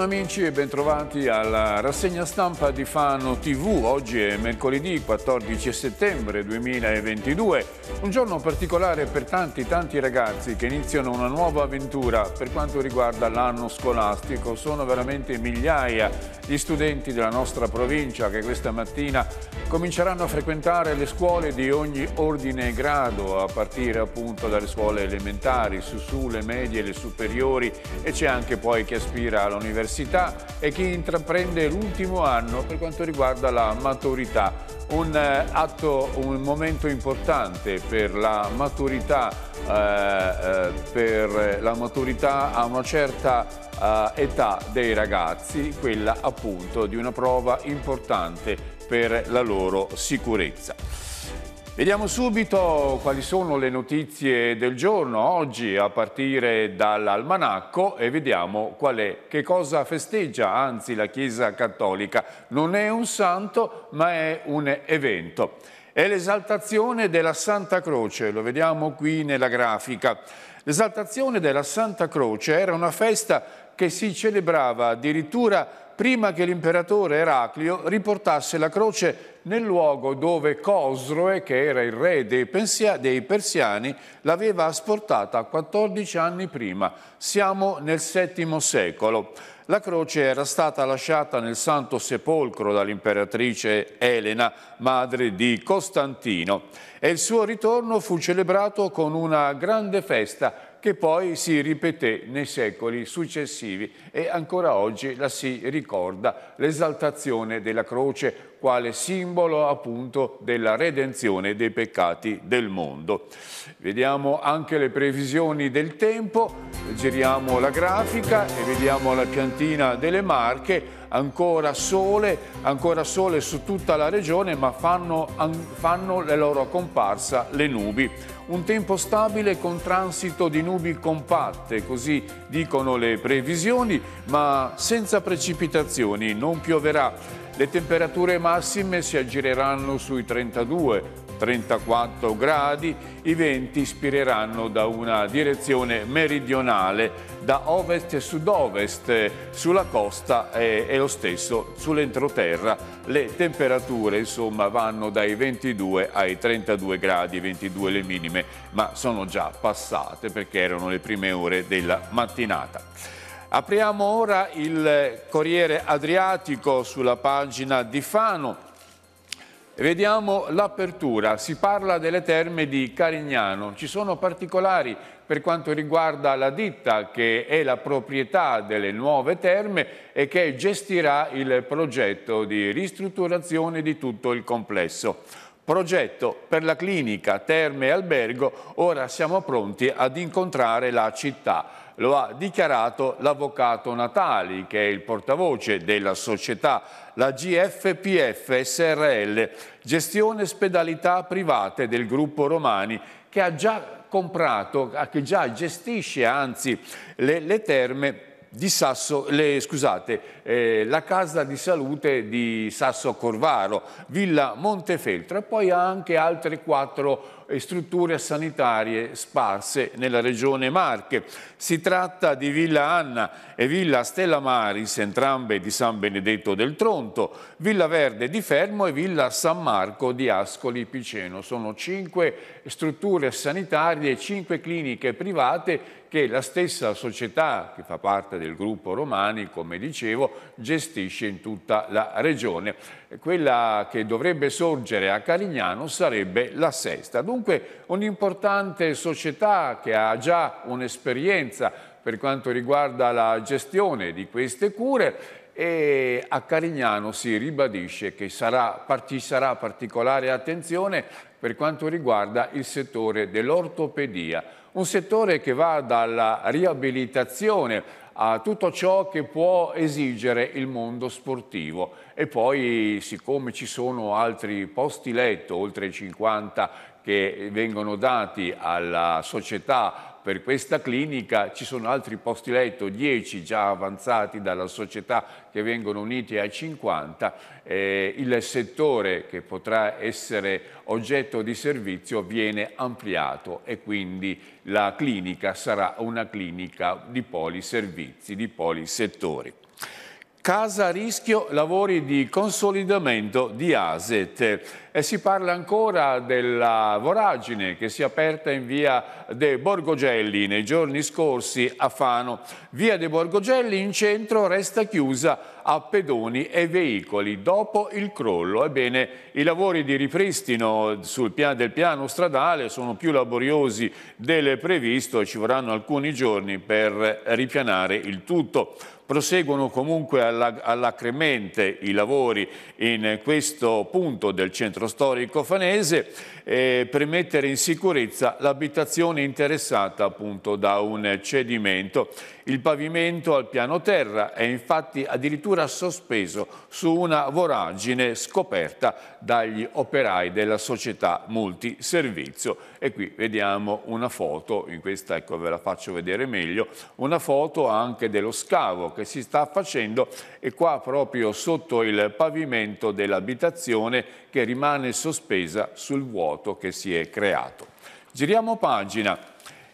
Buongiorno amici e bentrovati alla rassegna stampa di Fano TV. Oggi è mercoledì 14 settembre 2022, un giorno particolare per tanti tanti ragazzi che iniziano una nuova avventura per quanto riguarda l'anno scolastico. Sono veramente migliaia gli studenti della nostra provincia che questa mattina cominceranno a frequentare le scuole di ogni ordine e grado, a partire appunto dalle scuole elementari, su su, le medie, le superiori e c'è anche poi chi aspira all'università e chi intraprende l'ultimo anno per quanto riguarda la maturità. Un eh, atto, un momento importante per la maturità, eh, eh per la maturità a una certa eh, età dei ragazzi, quella appunto di una prova importante per la loro sicurezza. Vediamo subito quali sono le notizie del giorno oggi a partire dall'almanacco e vediamo qual è, che cosa festeggia anzi la Chiesa Cattolica. Non è un santo ma è un evento. È l'esaltazione della Santa Croce, lo vediamo qui nella grafica. L'esaltazione della Santa Croce era una festa che si celebrava addirittura prima che l'imperatore Eraclio riportasse la croce nel luogo dove Cosroe, che era il re dei, dei Persiani, l'aveva asportata 14 anni prima. Siamo nel VII secolo. La croce era stata lasciata nel Santo Sepolcro dall'imperatrice Elena, madre di Costantino, e il suo ritorno fu celebrato con una grande festa che poi si ripeté nei secoli successivi e ancora oggi la si ricorda l'esaltazione della croce quale simbolo appunto della redenzione dei peccati del mondo. Vediamo anche le previsioni del tempo, giriamo la grafica e vediamo la piantina delle Marche, ancora sole, ancora sole su tutta la regione ma fanno, fanno la loro comparsa le nubi un tempo stabile con transito di nubi compatte, così dicono le previsioni, ma senza precipitazioni, non pioverà. Le temperature massime si aggireranno sui 32, 34 gradi, i venti spireranno da una direzione meridionale, da ovest e sud-ovest sulla costa e, e lo stesso sull'entroterra. Le temperature insomma vanno dai 22 ai 32 gradi, 22 le minime, ma sono già passate perché erano le prime ore della mattinata. Apriamo ora il Corriere Adriatico sulla pagina di Fano Vediamo l'apertura, si parla delle terme di Carignano, ci sono particolari per quanto riguarda la ditta che è la proprietà delle nuove terme e che gestirà il progetto di ristrutturazione di tutto il complesso. Progetto per la clinica Terme e Albergo, ora siamo pronti ad incontrare la città. Lo ha dichiarato l'avvocato Natali, che è il portavoce della società, la GFPF SRL, gestione ospedalità private del gruppo Romani, che ha già comprato, che già gestisce anzi le, le terme di Sasso, le, scusate, eh, la casa di salute di Sasso Corvaro, Villa Montefeltro e poi anche altre quattro strutture sanitarie sparse nella regione Marche. Si tratta di Villa Anna e Villa Stella Maris, entrambe di San Benedetto del Tronto, Villa Verde di Fermo e Villa San Marco di Ascoli Piceno. Sono cinque strutture sanitarie e cinque cliniche private che la stessa società che fa parte del gruppo Romani, come dicevo, gestisce in tutta la regione. Quella che dovrebbe sorgere a Carignano sarebbe la sesta. Dunque un'importante società che ha già un'esperienza per quanto riguarda la gestione di queste cure e a Carignano si ribadisce che sarà, ci sarà particolare attenzione per quanto riguarda il settore dell'ortopedia un settore che va dalla riabilitazione a tutto ciò che può esigere il mondo sportivo e poi siccome ci sono altri posti letto, oltre 50 che vengono dati alla società per questa clinica ci sono altri posti letto, 10 già avanzati dalla società che vengono uniti a 50, eh, il settore che potrà essere oggetto di servizio viene ampliato e quindi la clinica sarà una clinica di poliservizi, di polisettori. Casa a rischio lavori di consolidamento di ASET e si parla ancora della voragine che si è aperta in via De Borgogelli nei giorni scorsi a Fano. Via De Borgogelli in centro resta chiusa a pedoni e veicoli dopo il crollo. Ebbene, i lavori di ripristino piano, del piano stradale sono più laboriosi del previsto e ci vorranno alcuni giorni per ripianare il tutto. Proseguono comunque all'accremente i lavori in questo punto del centro storico fanese eh, per mettere in sicurezza l'abitazione interessata appunto da un cedimento il pavimento al piano terra è infatti addirittura sospeso su una voragine scoperta dagli operai della società multiservizio. E qui vediamo una foto, in questa ecco ve la faccio vedere meglio, una foto anche dello scavo che si sta facendo e qua proprio sotto il pavimento dell'abitazione che rimane sospesa sul vuoto che si è creato. Giriamo pagina.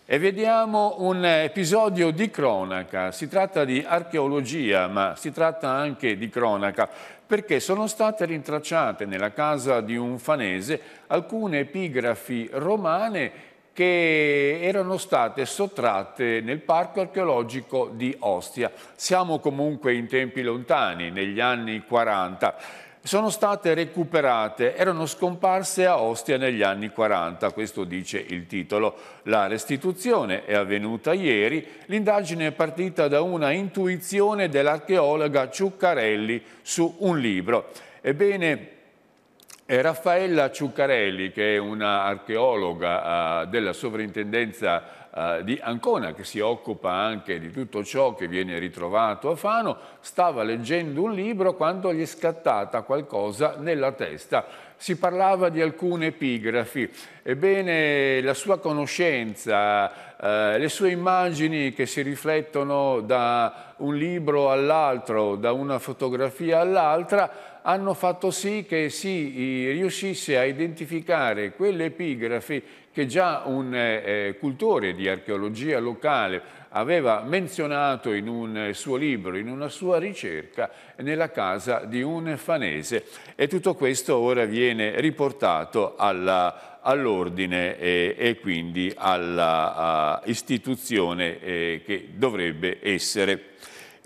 E vediamo un episodio di cronaca, si tratta di archeologia ma si tratta anche di cronaca perché sono state rintracciate nella casa di un fanese alcune epigrafi romane che erano state sottratte nel parco archeologico di Ostia. Siamo comunque in tempi lontani, negli anni 40 sono state recuperate, erano scomparse a Ostia negli anni 40, questo dice il titolo. La restituzione è avvenuta ieri, l'indagine è partita da una intuizione dell'archeologa Ciuccarelli su un libro. Ebbene, eh, Raffaella Ciuccarelli, che è un'archeologa eh, della sovrintendenza eh, di Ancona, che si occupa anche di tutto ciò che viene ritrovato a Fano, stava leggendo un libro quando gli è scattata qualcosa nella testa. Si parlava di alcune epigrafi. Ebbene, la sua conoscenza, eh, le sue immagini che si riflettono da un libro all'altro, da una fotografia all'altra, hanno fatto sì che si eh, riuscisse a identificare quelle epigrafi che già un eh, eh, cultore di archeologia locale aveva menzionato in un eh, suo libro, in una sua ricerca, nella casa di un fanese. E tutto questo ora viene riportato all'ordine all eh, e, e, quindi all'istituzione eh, che dovrebbe essere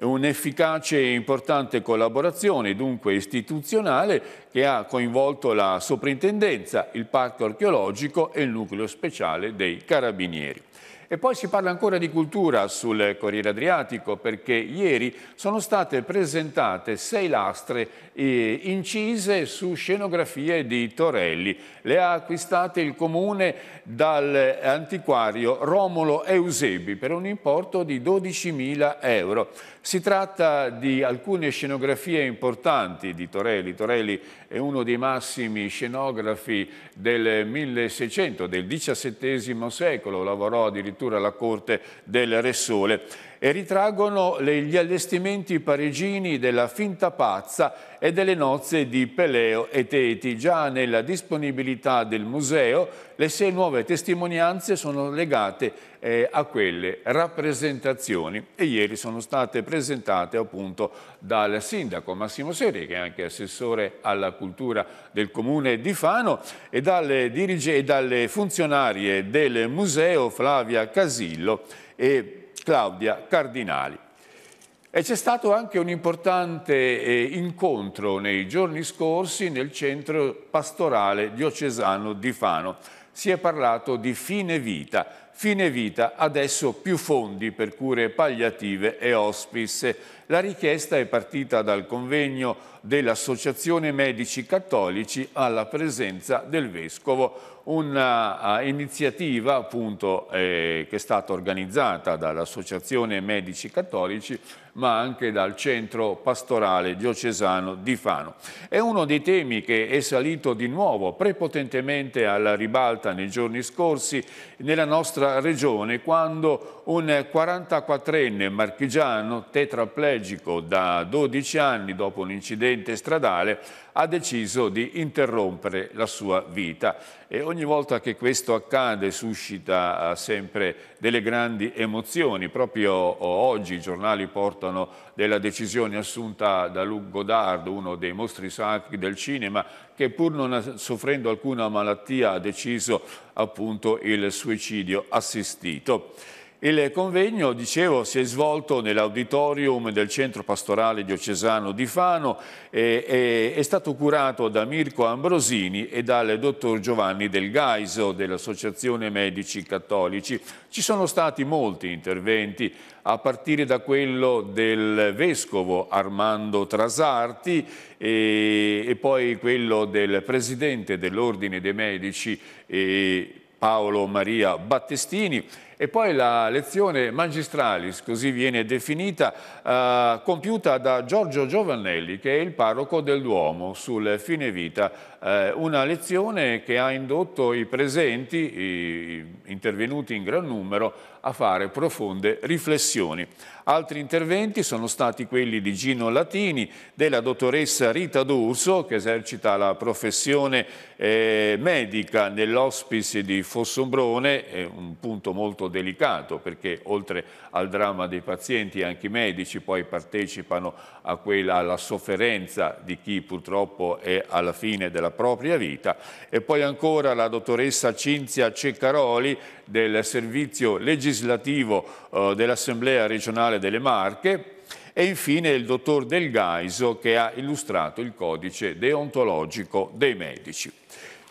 un'efficace e importante collaborazione dunque istituzionale che ha coinvolto la soprintendenza, il parco archeologico e il nucleo speciale dei carabinieri. E poi si parla ancora di cultura sul Corriere Adriatico perché ieri sono state presentate sei lastre eh, incise su scenografie di Torelli. Le ha acquistate il comune dall'antiquario Romolo Eusebi per un importo di 12.000 euro. Si tratta di alcune scenografie importanti di Torelli. Torelli è uno dei massimi scenografi del 1600, del XVII secolo, lavorò addirittura addirittura la corte del Re Sole e ritraggono gli allestimenti parigini della finta pazza e delle nozze di Peleo e Teti. Già nella disponibilità del museo le sei nuove testimonianze sono legate eh, a quelle rappresentazioni e ieri sono state presentate appunto dal sindaco Massimo Seri che è anche assessore alla cultura del comune di Fano e dalle, dirige, dalle funzionarie del museo Flavia Casillo e Claudia Cardinali. E c'è stato anche un importante eh, incontro nei giorni scorsi nel centro pastorale diocesano di Fano. Si è parlato di fine vita, fine vita adesso più fondi per cure palliative e hospice. La richiesta è partita dal convegno dell'Associazione Medici Cattolici alla presenza del Vescovo un'iniziativa eh, appunto eh, che è stata organizzata dall'Associazione Medici Cattolici ma anche dal Centro Pastorale Diocesano di Fano. È uno dei temi che è salito di nuovo prepotentemente alla ribalta nei giorni scorsi nella nostra regione quando un 44enne marchigiano tetraplegico da 12 anni dopo un incidente stradale ha deciso di interrompere la sua vita e ogni volta che questo accade suscita eh, sempre delle grandi emozioni. Proprio eh, oggi i giornali portano della decisione assunta da Luc Godard, uno dei mostri sacri del cinema, che pur non soffrendo alcuna malattia ha deciso appunto il suicidio assistito. Il convegno, dicevo, si è svolto nell'auditorium del Centro Pastorale Diocesano di Fano e, e, è stato curato da Mirko Ambrosini e dal dottor Giovanni Del Gaiso dell'Associazione Medici Cattolici. Ci sono stati molti interventi, a partire da quello del Vescovo Armando Trasarti e, e poi quello del Presidente dell'Ordine dei Medici eh, Paolo Maria Battestini e poi la lezione magistralis, così viene definita, eh, compiuta da Giorgio Giovannelli, che è il parroco del Duomo, sul fine vita. Eh, una lezione che ha indotto i presenti, i, intervenuti in gran numero, a fare profonde riflessioni. Altri interventi sono stati quelli di Gino Latini, della dottoressa Rita D'Urso, che esercita la professione eh, medica nell'ospice di Fossombrone, un punto molto delicato perché oltre al dramma dei pazienti anche i medici poi partecipano quella, alla sofferenza di chi purtroppo è alla fine della propria vita e poi ancora la dottoressa Cinzia Ceccaroli del servizio legislativo eh, dell'Assemblea regionale delle Marche e infine il dottor Del Gaiso che ha illustrato il codice deontologico dei medici.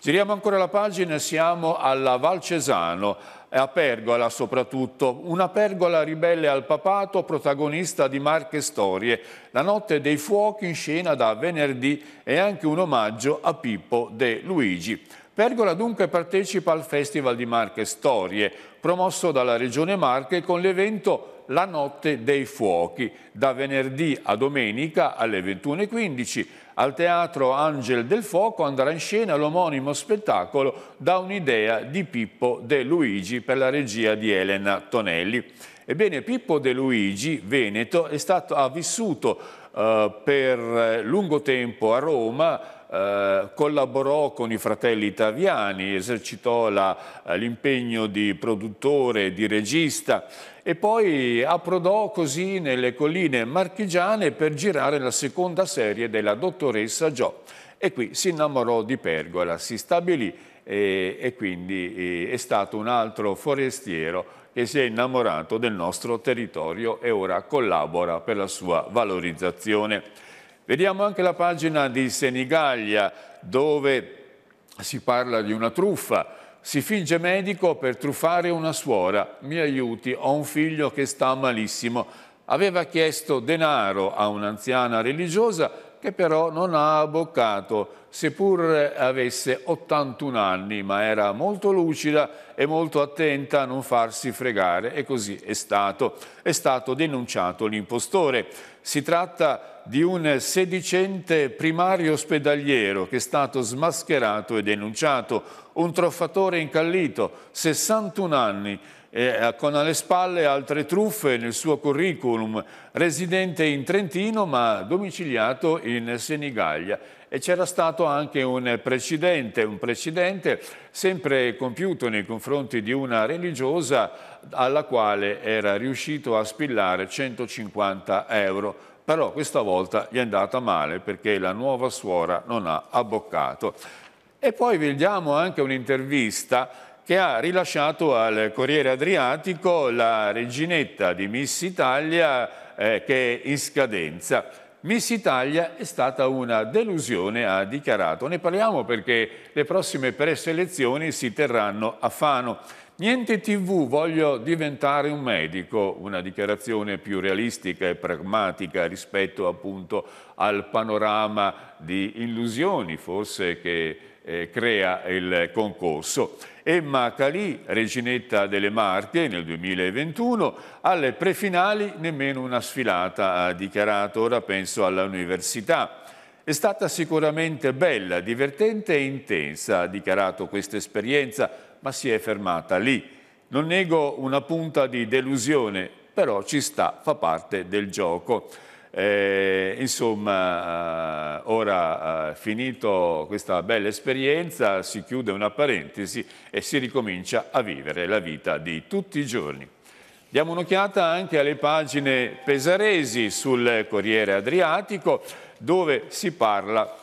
Giriamo ancora la pagina, siamo alla Valcesano, a Pergola soprattutto, una Pergola ribelle al papato protagonista di marche storie, la notte dei fuochi in scena da venerdì e anche un omaggio a Pippo De Luigi. Pergola dunque partecipa al Festival di Marche Storie, promosso dalla Regione Marche con l'evento la notte dei fuochi, da venerdì a domenica alle 21.15 al teatro Angel del Fuoco andrà in scena l'omonimo spettacolo da un'idea di Pippo De Luigi per la regia di Elena Tonelli. Ebbene, Pippo De Luigi, veneto, stato, ha vissuto eh, per eh, lungo tempo a Roma, eh, collaborò con i fratelli italiani, esercitò eh, l'impegno di produttore, di regista e poi approdò così nelle colline marchigiane per girare la seconda serie della dottoressa Gio. E qui si innamorò di Pergola, si stabilì e, e quindi è stato un altro forestiero che si è innamorato del nostro territorio e ora collabora per la sua valorizzazione. Vediamo anche la pagina di Senigallia dove si parla di una truffa. Si finge medico per truffare una suora. Mi aiuti, ho un figlio che sta malissimo. Aveva chiesto denaro a un'anziana religiosa che però non ha abboccato, seppur avesse 81 anni, ma era molto lucida e molto attenta a non farsi fregare e così è stato. È stato denunciato l'impostore. Si tratta di un sedicente primario ospedaliero che è stato smascherato e denunciato, un truffatore incallito, 61 anni, eh, con alle spalle altre truffe nel suo curriculum, residente in Trentino ma domiciliato in Senigallia. E c'era stato anche un precedente, un precedente sempre compiuto nei confronti di una religiosa alla quale era riuscito a spillare 150 euro però questa volta gli è andata male perché la nuova suora non ha abboccato. E poi vediamo anche un'intervista che ha rilasciato al Corriere Adriatico la reginetta di Miss Italia eh, che è in scadenza. Miss Italia è stata una delusione, ha dichiarato. Ne parliamo perché le prossime preselezioni si terranno a Fano. Niente tv, voglio diventare un medico, una dichiarazione più realistica e pragmatica rispetto appunto al panorama di illusioni forse che eh, crea il concorso. Emma Calì, reginetta delle Marche nel 2021, alle prefinali nemmeno una sfilata ha dichiarato, ora penso all'università. È stata sicuramente bella, divertente e intensa, ha dichiarato questa esperienza ma si è fermata lì. Non nego una punta di delusione, però ci sta, fa parte del gioco. Eh, insomma, eh, ora eh, finito questa bella esperienza, si chiude una parentesi e si ricomincia a vivere la vita di tutti i giorni. Diamo un'occhiata anche alle pagine pesaresi sul Corriere Adriatico, dove si parla,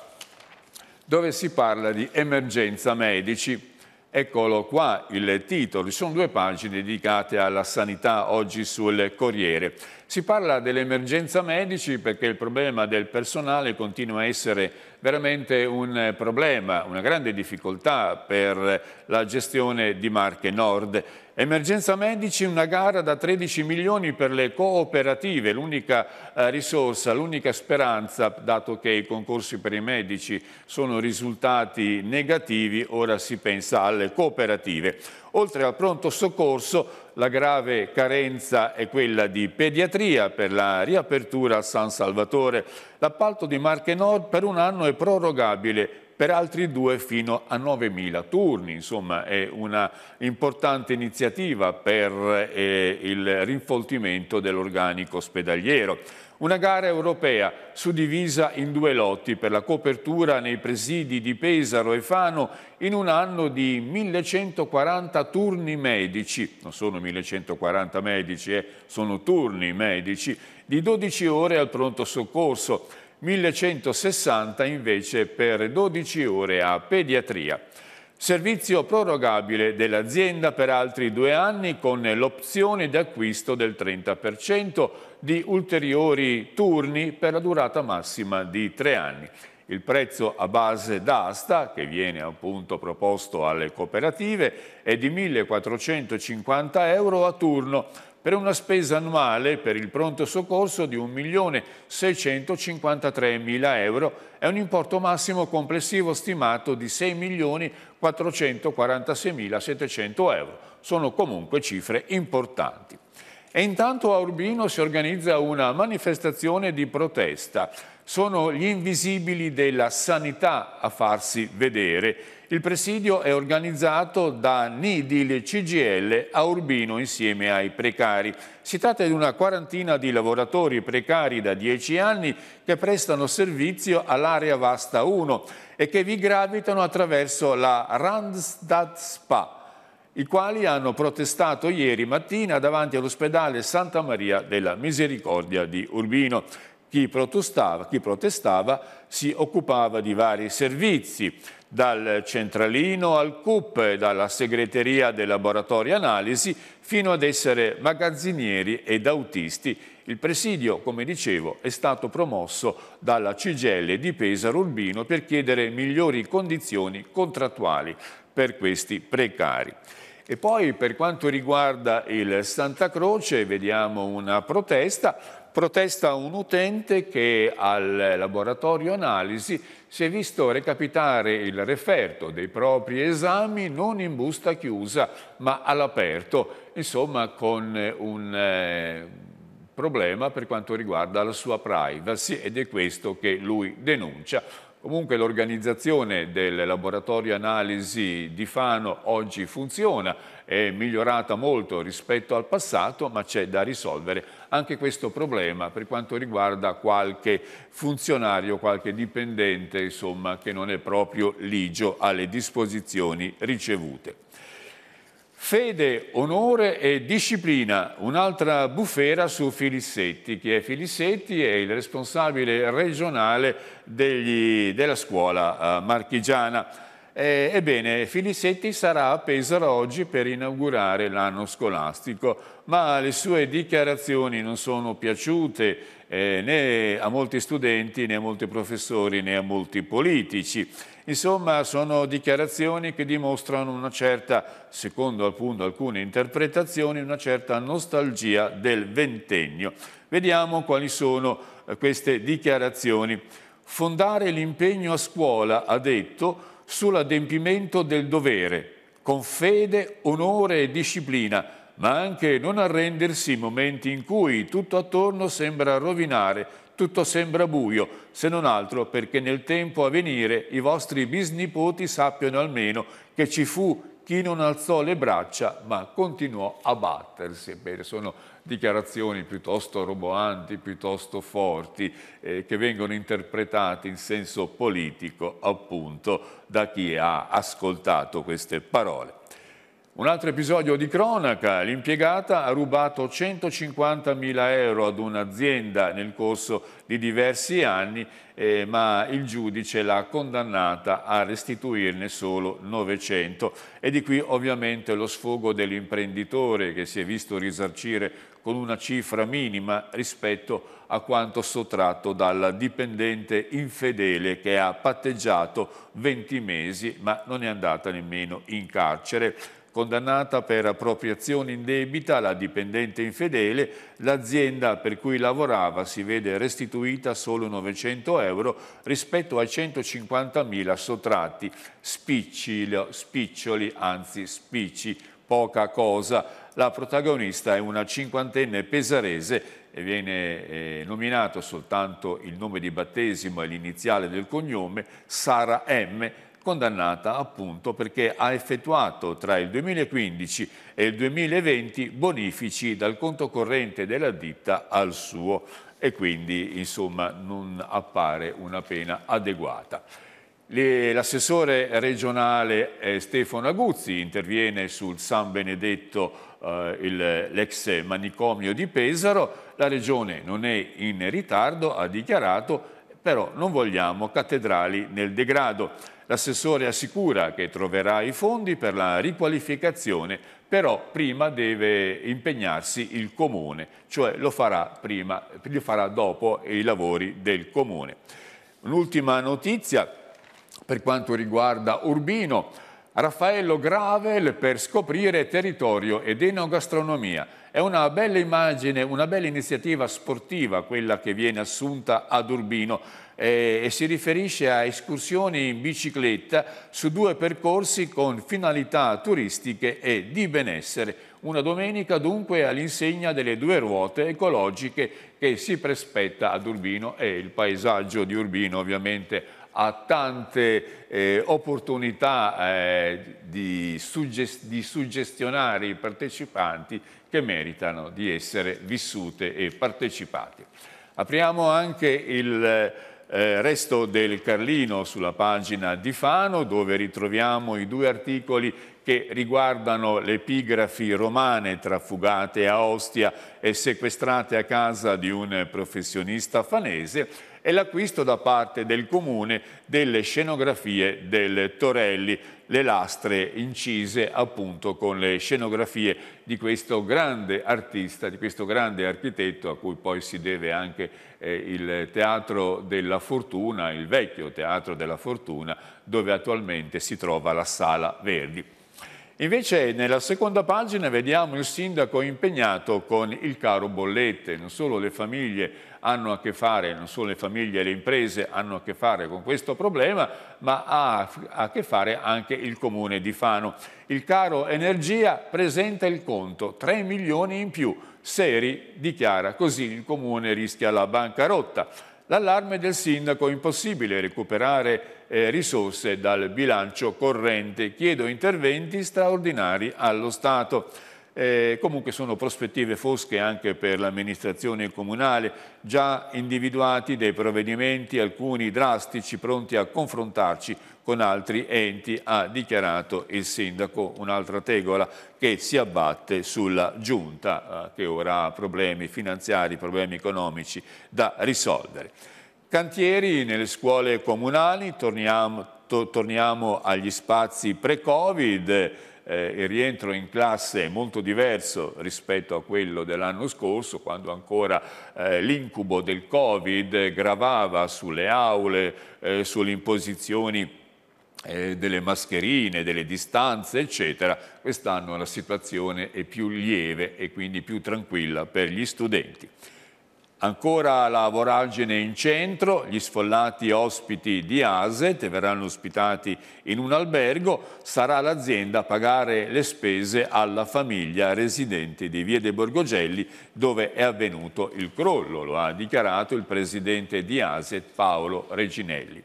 dove si parla di emergenza medici. Eccolo qua il titolo, ci sono due pagine dedicate alla sanità oggi sul Corriere. Si parla dell'emergenza medici perché il problema del personale continua a essere veramente un problema, una grande difficoltà per la gestione di Marche Nord. Emergenza Medici, una gara da 13 milioni per le cooperative, l'unica eh, risorsa, l'unica speranza, dato che i concorsi per i medici sono risultati negativi, ora si pensa alle cooperative. Oltre al pronto soccorso, la grave carenza è quella di pediatria per la riapertura a San Salvatore. L'appalto di Marche Nord per un anno è prorogabile per altri due fino a 9.000 turni. Insomma è una importante iniziativa per eh, il rinfoltimento dell'organico ospedaliero. Una gara europea suddivisa in due lotti per la copertura nei presidi di Pesaro e Fano in un anno di 1140 turni medici, non sono 1140 medici, eh, sono turni medici, di 12 ore al pronto soccorso 1160 invece per 12 ore a pediatria. Servizio prorogabile dell'azienda per altri due anni con l'opzione di acquisto del 30% di ulteriori turni per la durata massima di tre anni. Il prezzo a base d'asta, che viene appunto proposto alle cooperative, è di 1.450 euro a turno, per una spesa annuale per il pronto soccorso di 1.653.000 euro e un importo massimo complessivo stimato di 6.446.700 euro. Sono comunque cifre importanti. E intanto a Urbino si organizza una manifestazione di protesta. Sono gli invisibili della sanità a farsi vedere il presidio è organizzato da Nidil CGL a Urbino insieme ai precari. Si tratta di una quarantina di lavoratori precari da 10 anni che prestano servizio all'area Vasta 1 e che vi gravitano attraverso la Randstad Spa i quali hanno protestato ieri mattina davanti all'ospedale Santa Maria della Misericordia di Urbino. Chi protestava, chi protestava si occupava di vari servizi dal centralino al CUP, dalla segreteria dei laboratori analisi fino ad essere magazzinieri ed autisti. Il presidio, come dicevo, è stato promosso dalla CGL di Pesaro Urbino per chiedere migliori condizioni contrattuali per questi precari. E poi per quanto riguarda il Santa Croce vediamo una protesta, protesta un utente che al laboratorio analisi si è visto recapitare il referto dei propri esami non in busta chiusa ma all'aperto, insomma con eh, un... Eh, problema per quanto riguarda la sua privacy ed è questo che lui denuncia Comunque l'organizzazione del laboratorio analisi di Fano oggi funziona, è migliorata molto rispetto al passato, ma c'è da risolvere anche questo problema per quanto riguarda qualche funzionario, qualche dipendente insomma, che non è proprio ligio alle disposizioni ricevute. Fede, onore e disciplina, un'altra bufera su Filissetti. Chi è Filissetti? È il responsabile regionale degli, della scuola eh, marchigiana. Eh, ebbene, Filissetti sarà a Pesaro oggi per inaugurare l'anno scolastico, ma le sue dichiarazioni non sono piaciute eh, né a molti studenti, né a molti professori, né a molti politici. Insomma, sono dichiarazioni che dimostrano una certa, secondo appunto alcune interpretazioni, una certa nostalgia del ventennio. Vediamo quali sono eh, queste dichiarazioni. Fondare l'impegno a scuola, ha detto, sull'adempimento del dovere, con fede, onore e disciplina, ma anche non arrendersi in momenti in cui tutto attorno sembra rovinare tutto sembra buio, se non altro perché nel tempo a venire i vostri bisnipoti sappiano almeno che ci fu chi non alzò le braccia ma continuò a battersi. Ebbene, sono dichiarazioni piuttosto roboanti, piuttosto forti, eh, che vengono interpretate in senso politico appunto da chi ha ascoltato queste parole. Un altro episodio di cronaca, l'impiegata ha rubato 150.000 euro ad un'azienda nel corso di diversi anni, eh, ma il giudice l'ha condannata a restituirne solo 900. E di qui ovviamente lo sfogo dell'imprenditore che si è visto risarcire con una cifra minima rispetto a quanto sottratto dal dipendente infedele che ha patteggiato 20 mesi ma non è andata nemmeno in carcere condannata per appropriazione indebita la dipendente infedele, l'azienda per cui lavorava si vede restituita solo 900 euro rispetto ai 150.000 sottratti, spiccioli, spiccioli anzi spicci, poca cosa. La protagonista è una cinquantenne pesarese e viene eh, nominato soltanto il nome di battesimo e l'iniziale del cognome, Sara M., condannata appunto perché ha effettuato tra il 2015 e il 2020 bonifici dal conto corrente della ditta al suo e quindi insomma non appare una pena adeguata. L'assessore regionale eh, Stefano Aguzzi interviene sul San Benedetto, eh, l'ex manicomio di Pesaro. La regione non è in ritardo, ha dichiarato, però non vogliamo cattedrali nel degrado. L'assessore assicura che troverà i fondi per la riqualificazione, però prima deve impegnarsi il comune, cioè lo farà, prima, lo farà dopo i lavori del comune. Un'ultima notizia per quanto riguarda Urbino. Raffaello Gravel per scoprire territorio ed enogastronomia. È una bella immagine, una bella iniziativa sportiva quella che viene assunta ad Urbino eh, e si riferisce a escursioni in bicicletta su due percorsi con finalità turistiche e di benessere. Una domenica dunque all'insegna delle due ruote ecologiche che si prospetta ad Urbino e il paesaggio di Urbino ovviamente ha tante eh, opportunità eh, di, suggest di suggestionare i partecipanti che meritano di essere vissute e partecipate. Apriamo anche il eh, resto del Carlino sulla pagina di Fano dove ritroviamo i due articoli che riguardano le epigrafi romane trafugate a Ostia e sequestrate a casa di un professionista fanese e l'acquisto da parte del comune delle scenografie del Torelli, le lastre incise appunto con le scenografie di questo grande artista, di questo grande architetto a cui poi si deve anche eh, il Teatro della Fortuna, il vecchio Teatro della Fortuna, dove attualmente si trova la Sala Verdi. Invece nella seconda pagina vediamo il sindaco impegnato con il caro bollette, non solo le famiglie hanno a che fare, non solo le famiglie e le imprese hanno a che fare con questo problema, ma ha a che fare anche il comune di Fano. Il caro energia presenta il conto, 3 milioni in più. Seri dichiara così il comune rischia la bancarotta. L'allarme del sindaco impossibile recuperare eh, risorse dal bilancio corrente. Chiedo interventi straordinari allo Stato. Eh, comunque sono prospettive fosche anche per l'amministrazione comunale, già individuati dei provvedimenti, alcuni drastici, pronti a confrontarci con altri enti, ha dichiarato il sindaco, un'altra tegola che si abbatte sulla giunta eh, che ora ha problemi finanziari, problemi economici da risolvere. Cantieri nelle scuole comunali, torniamo, to, torniamo agli spazi pre-Covid, eh, e rientro in classe è molto diverso rispetto a quello dell'anno scorso, quando ancora eh, l'incubo del Covid gravava sulle aule, eh, sulle imposizioni eh, delle mascherine, delle distanze, eccetera, quest'anno la situazione è più lieve e quindi più tranquilla per gli studenti. Ancora la voragine in centro, gli sfollati ospiti di ASET verranno ospitati in un albergo, sarà l'azienda a pagare le spese alla famiglia residente di Via dei Borgogelli dove è avvenuto il crollo, lo ha dichiarato il presidente di ASET Paolo Reginelli.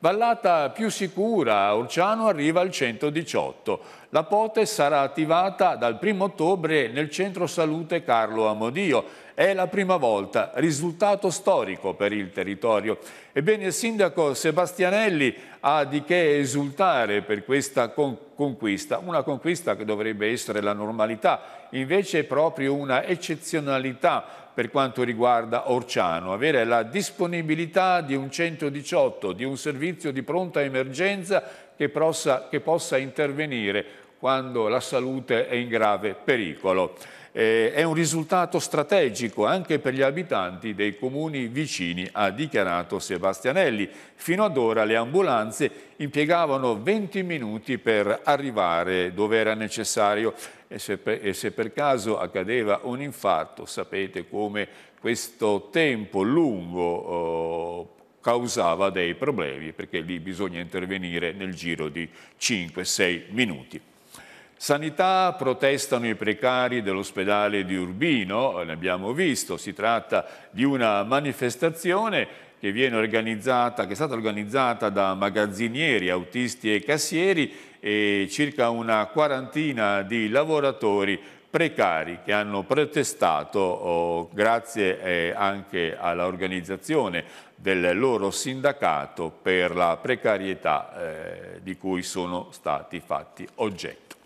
Vallata più sicura, Orciano arriva al 118. La pote sarà attivata dal 1 ottobre nel centro salute Carlo Amodio. È la prima volta, risultato storico per il territorio. Ebbene, il sindaco Sebastianelli ha di che esultare per questa conquista, una conquista che dovrebbe essere la normalità, invece è proprio una eccezionalità per quanto riguarda Orciano, avere la disponibilità di un 118, di un servizio di pronta emergenza che possa, che possa intervenire quando la salute è in grave pericolo. Eh, è un risultato strategico anche per gli abitanti dei comuni vicini, ha dichiarato Sebastianelli. Fino ad ora le ambulanze impiegavano 20 minuti per arrivare dove era necessario e se, per, e se per caso accadeva un infarto, sapete come questo tempo lungo eh, causava dei problemi, perché lì bisogna intervenire nel giro di 5-6 minuti. Sanità protestano i precari dell'ospedale di Urbino, ne abbiamo visto, si tratta di una manifestazione che viene organizzata, che è stata organizzata da magazzinieri, autisti e cassieri e circa una quarantina di lavoratori precari che hanno protestato oh, grazie eh, anche all'organizzazione del loro sindacato per la precarietà eh, di cui sono stati fatti oggetto.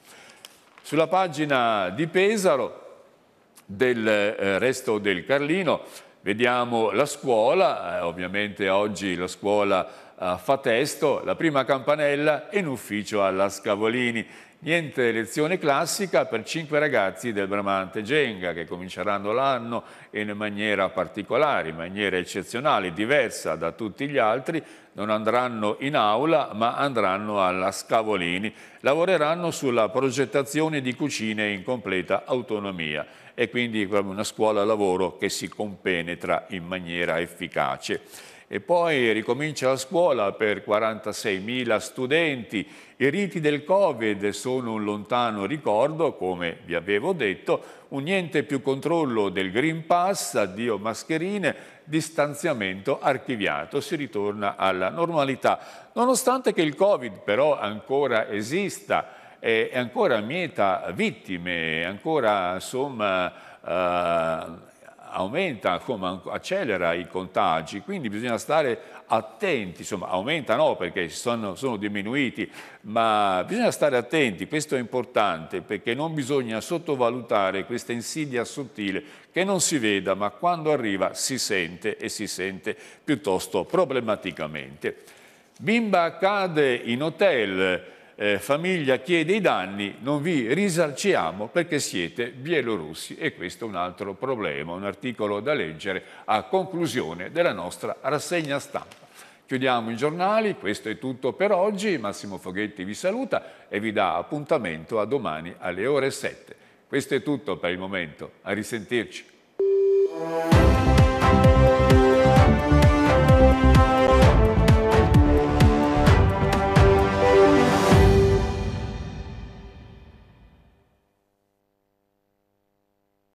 Sulla pagina di Pesaro del eh, resto del Carlino Vediamo la scuola, eh, ovviamente oggi la scuola eh, fa testo, la prima campanella in ufficio alla Scavolini. Niente lezione classica per cinque ragazzi del Bramante Genga che cominceranno l'anno in maniera particolare, in maniera eccezionale, diversa da tutti gli altri, non andranno in aula ma andranno alla Scavolini. Lavoreranno sulla progettazione di cucine in completa autonomia e quindi una scuola lavoro che si compenetra in maniera efficace. E poi ricomincia la scuola per 46.000 studenti. I riti del Covid sono un lontano ricordo, come vi avevo detto, un niente più controllo del Green Pass, addio mascherine, distanziamento archiviato, si ritorna alla normalità. Nonostante che il Covid però ancora esista, e, ancora mieta vittime, ancora insomma, eh, aumenta, come accelera i contagi, quindi bisogna stare attenti, insomma aumenta no perché sono, sono diminuiti, ma bisogna stare attenti, questo è importante perché non bisogna sottovalutare questa insidia sottile che non si veda ma quando arriva si sente e si sente piuttosto problematicamente. Bimba cade in hotel, eh, famiglia chiede i danni, non vi risarciamo perché siete bielorussi e questo è un altro problema, un articolo da leggere a conclusione della nostra rassegna stampa. Chiudiamo i giornali, questo è tutto per oggi, Massimo Foghetti vi saluta e vi dà appuntamento a domani alle ore 7. Questo è tutto per il momento, a risentirci.